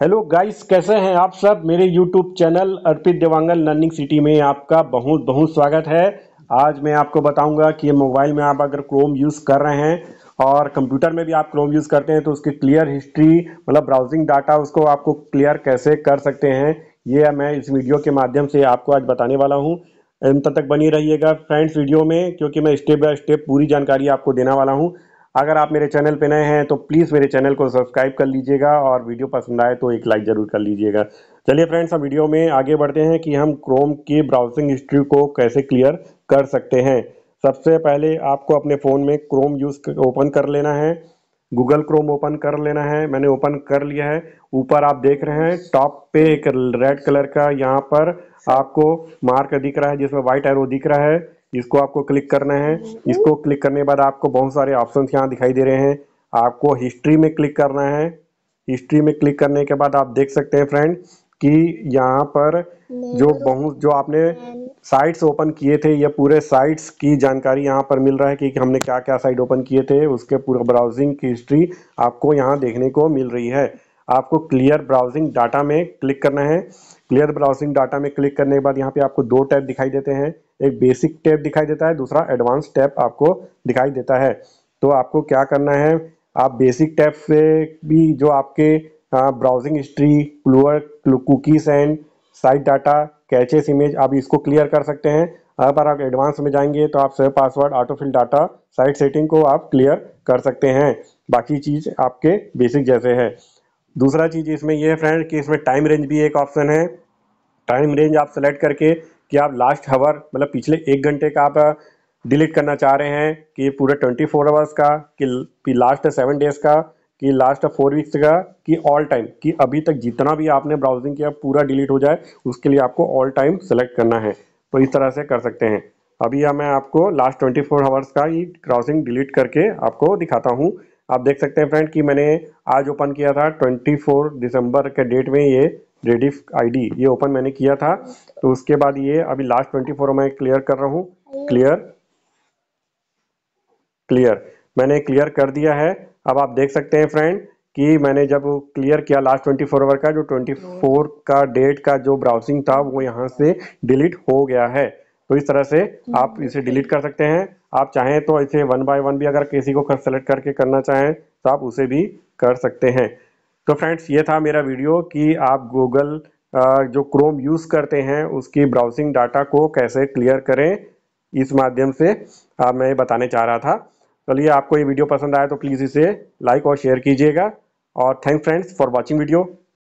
hello guys कैसे हैं आप सब मेरे YouTube channel Arpit Dewangan learning city में आपका बहुत बहुत स्वागत है आज मैं आपको बताऊंगा कि मोबाइल में आप अगर क्रोम यूज़ कर रहे हैं और कंप्यूटर में भी आप क्रोम यूज़ करते हैं तो उसकी क्लियर हिस्ट्री मतलब ब्राउजिंग डाटा उसको आपको क्लियर कैसे कर सकते हैं ये मैं इस वीडियो के माध्यम से आपको आज बताने वाला हूँ अंत तक बनी रहिएगा फ्रेंड्स वीडियो में क्योंकि मैं स्टेप बाय स्टेप पूरी जानकारी आपको देने वाला हूँ अगर आप मेरे चैनल पर नए हैं तो प्लीज़ मेरे चैनल को सब्सक्राइब कर लीजिएगा और वीडियो पसंद आए तो एक लाइक ज़रूर कर लीजिएगा चलिए फ्रेंड्स हम वीडियो में आगे बढ़ते हैं कि हम क्रोम की ब्राउजिंग हिस्ट्री को कैसे क्लियर कर सकते हैं सबसे पहले आपको अपने फ़ोन में क्रोम यूज़ ओपन कर लेना है गूगल क्रोम ओपन कर लेना है मैंने ओपन कर लिया है ऊपर आप देख रहे हैं टॉप पे एक रेड कलर का यहाँ पर आपको मार्क दिख रहा है जिसमें व्हाइट एरो दिख रहा है इसको आपको क्लिक करना है इसको क्लिक करने के बाद आपको बहुत सारे ऑप्शन यहाँ दिखाई दे रहे हैं आपको हिस्ट्री में क्लिक करना है हिस्ट्री में क्लिक करने के बाद आप देख सकते हैं फ्रेंड कि यहाँ पर जो तो बहुत जो आपने साइट्स ओपन किए थे या पूरे साइट्स की जानकारी यहाँ पर मिल रहा है कि हमने क्या क्या साइट ओपन किए थे उसके पूरा ब्राउजिंग की हिस्ट्री आपको यहाँ देखने को मिल रही है आपको क्लियर ब्राउजिंग डाटा में क्लिक करना है क्लियर ब्राउजिंग डाटा में क्लिक करने के बाद यहाँ पे आपको दो टैब दिखाई देते हैं एक बेसिक टैब दिखाई देता है दूसरा एडवांस टैब आपको दिखाई देता है तो आपको क्या करना है आप बेसिक टैब से भी जो आपके browsing history clear cookies and site data caches image आप इसको क्लियर कर सकते हैं अगर आप एडवांस में जाएंगे तो आप save password autofill data site setting को आप क्लियर कर सकते हैं बाकी चीज़ आपके बेसिक जैसे है दूसरा चीज़ इसमें यह है फ्रेंड कि इसमें टाइम रेंज भी एक ऑप्शन है टाइम रेंज आप सेलेक्ट करके कि आप लास्ट हवर मतलब पिछले एक घंटे का आप डिलीट करना चाह रहे हैं कि पूरे ट्वेंटी फोर आवर्स का कि लास्ट सेवन डेज का कि लास्ट फोर वीक्स का कि ऑल टाइम कि अभी तक जितना भी आपने ब्राउजिंग किया पूरा डिलीट हो जाए उसके लिए आपको ऑल टाइम सेलेक्ट करना है तो इस तरह से कर सकते हैं अभी मैं आपको लास्ट ट्वेंटी फोर आवर्स का ही ब्राउजिंग डिलीट करके आपको दिखाता हूँ आप देख सकते हैं फ्रेंड कि मैंने आज ओपन किया था ट्वेंटी फोर दिसंबर के डेट में ये रेडिफ आईडी ये ओपन मैंने किया था तो उसके बाद ये अभी लास्ट ट्वेंटी फोर मैं क्लियर कर रहा हूँ क्लियर क्लियर मैंने क्लियर कर दिया है अब आप देख सकते हैं फ्रेंड कि मैंने जब क्लियर किया लास्ट 24 आवर का जो 24 का डेट का जो ब्राउजिंग था वो यहाँ से डिलीट हो गया है तो इस तरह से आप इसे डिलीट कर सकते हैं आप चाहें तो इसे वन बाय वन भी अगर किसी को सेलेक्ट करके करना चाहें तो आप उसे भी कर सकते हैं तो फ्रेंड्स ये था मेरा वीडियो कि आप गूगल जो क्रोम यूज़ करते हैं उसकी ब्राउजिंग डाटा को कैसे क्लियर करें इस माध्यम से मैं बताने चाह रहा था चलिए आपको ये वीडियो पसंद आया तो प्लीज़ इसे लाइक और शेयर कीजिएगा और thank friends for watching video